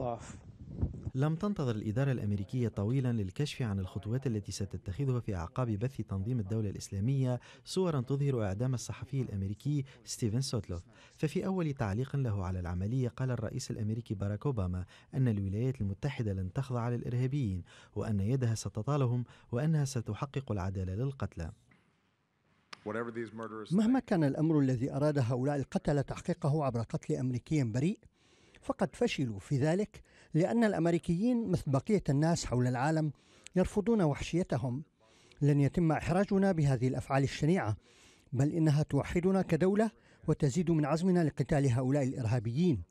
الاطراف لم تنتظر الإدارة الأمريكية طويلا للكشف عن الخطوات التي ستتخذها في أعقاب بث تنظيم الدولة الإسلامية صورا تظهر إعدام الصحفي الأمريكي ستيفن سوتلوف ففي أول تعليق له على العملية قال الرئيس الأمريكي باراك أوباما أن الولايات المتحدة لن تخضع للإرهابيين وأن يدها ستطالهم وأنها ستحقق العدالة للقتلى مهما كان الأمر الذي أراد هؤلاء القتلة تحقيقه عبر قتل أمريكي بريء فقد فشلوا في ذلك لأن الأمريكيين مثل بقية الناس حول العالم يرفضون وحشيتهم لن يتم إحراجنا بهذه الأفعال الشنيعة بل إنها توحدنا كدولة وتزيد من عزمنا لقتال هؤلاء الإرهابيين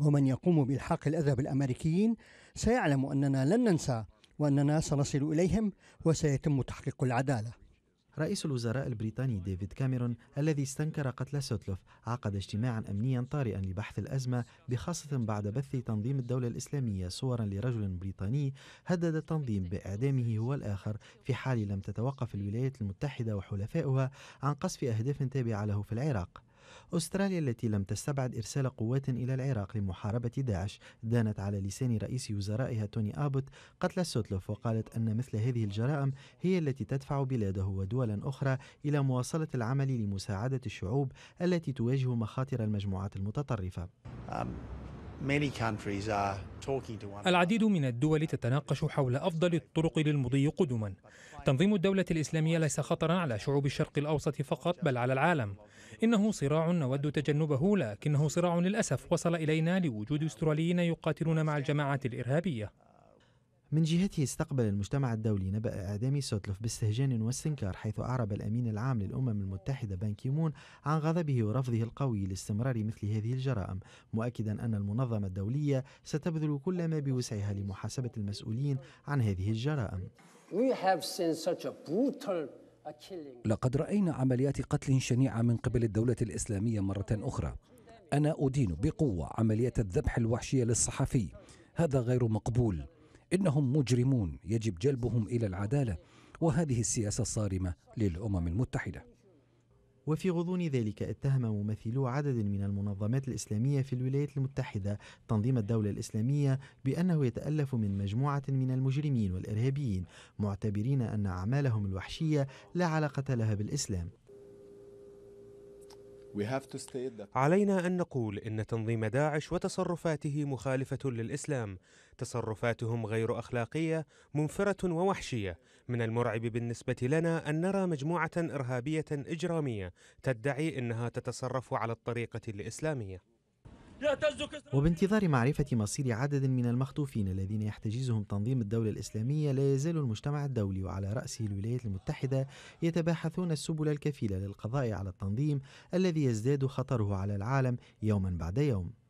ومن يقوم بالحاق الأذى بالأمريكيين سيعلم أننا لن ننسى وأننا سنصل إليهم وسيتم تحقيق العدالة رئيس الوزراء البريطاني ديفيد كاميرون الذي استنكر قتل سوتلوف عقد اجتماعا أمنيا طارئا لبحث الأزمة بخاصة بعد بث تنظيم الدولة الإسلامية صورا لرجل بريطاني هدد التنظيم بإعدامه هو الآخر في حال لم تتوقف الولايات المتحدة وحلفائها عن قصف أهداف تابعة له في العراق أستراليا التي لم تستبعد إرسال قوات إلى العراق لمحاربة داعش دانت على لسان رئيس وزرائها توني آبوت قتل سوتلوف وقالت أن مثل هذه الجرائم هي التي تدفع بلاده ودولا أخرى إلى مواصلة العمل لمساعدة الشعوب التي تواجه مخاطر المجموعات المتطرفة um, العديد من الدول تتناقش حول أفضل الطرق للمضي قدما تنظيم الدولة الإسلامية ليس خطرا على شعوب الشرق الأوسط فقط بل على العالم إنه صراع نود تجنبه لكنه صراع للأسف وصل إلينا لوجود أستراليين يقاتلون مع الجماعات الإرهابية من جهته استقبل المجتمع الدولي نبأ إعدام سوتلوف باستهجان واستنكار حيث أعرب الأمين العام للأمم المتحدة بان كيمون عن غضبه ورفضه القوي لاستمرار مثل هذه الجرائم مؤكدا أن المنظمة الدولية ستبذل كل ما بوسعها لمحاسبة المسؤولين عن هذه الجرائم لقد رأينا عمليات قتل شنيعة من قبل الدولة الإسلامية مرة أخرى أنا أدين بقوة عملية الذبح الوحشية للصحفي هذا غير مقبول انهم مجرمون يجب جلبهم الى العداله وهذه السياسه الصارمه للامم المتحده وفي غضون ذلك اتهم ممثلو عدد من المنظمات الإسلامية في الولايات المتحدة تنظيم الدولة الإسلامية بأنه يتألف من مجموعة من المجرمين والإرهابيين معتبرين أن أعمالهم الوحشية لا علاقة لها بالإسلام علينا أن نقول إن تنظيم داعش وتصرفاته مخالفة للإسلام تصرفاتهم غير أخلاقية منفرة ووحشية من المرعب بالنسبة لنا أن نرى مجموعة إرهابية إجرامية تدعي أنها تتصرف على الطريقة الإسلامية وبانتظار معرفة مصير عدد من المخطوفين الذين يحتجزهم تنظيم الدولة الإسلامية لا يزال المجتمع الدولي وعلى رأسه الولايات المتحدة يتباحثون السبل الكفيلة للقضاء على التنظيم الذي يزداد خطره على العالم يوما بعد يوم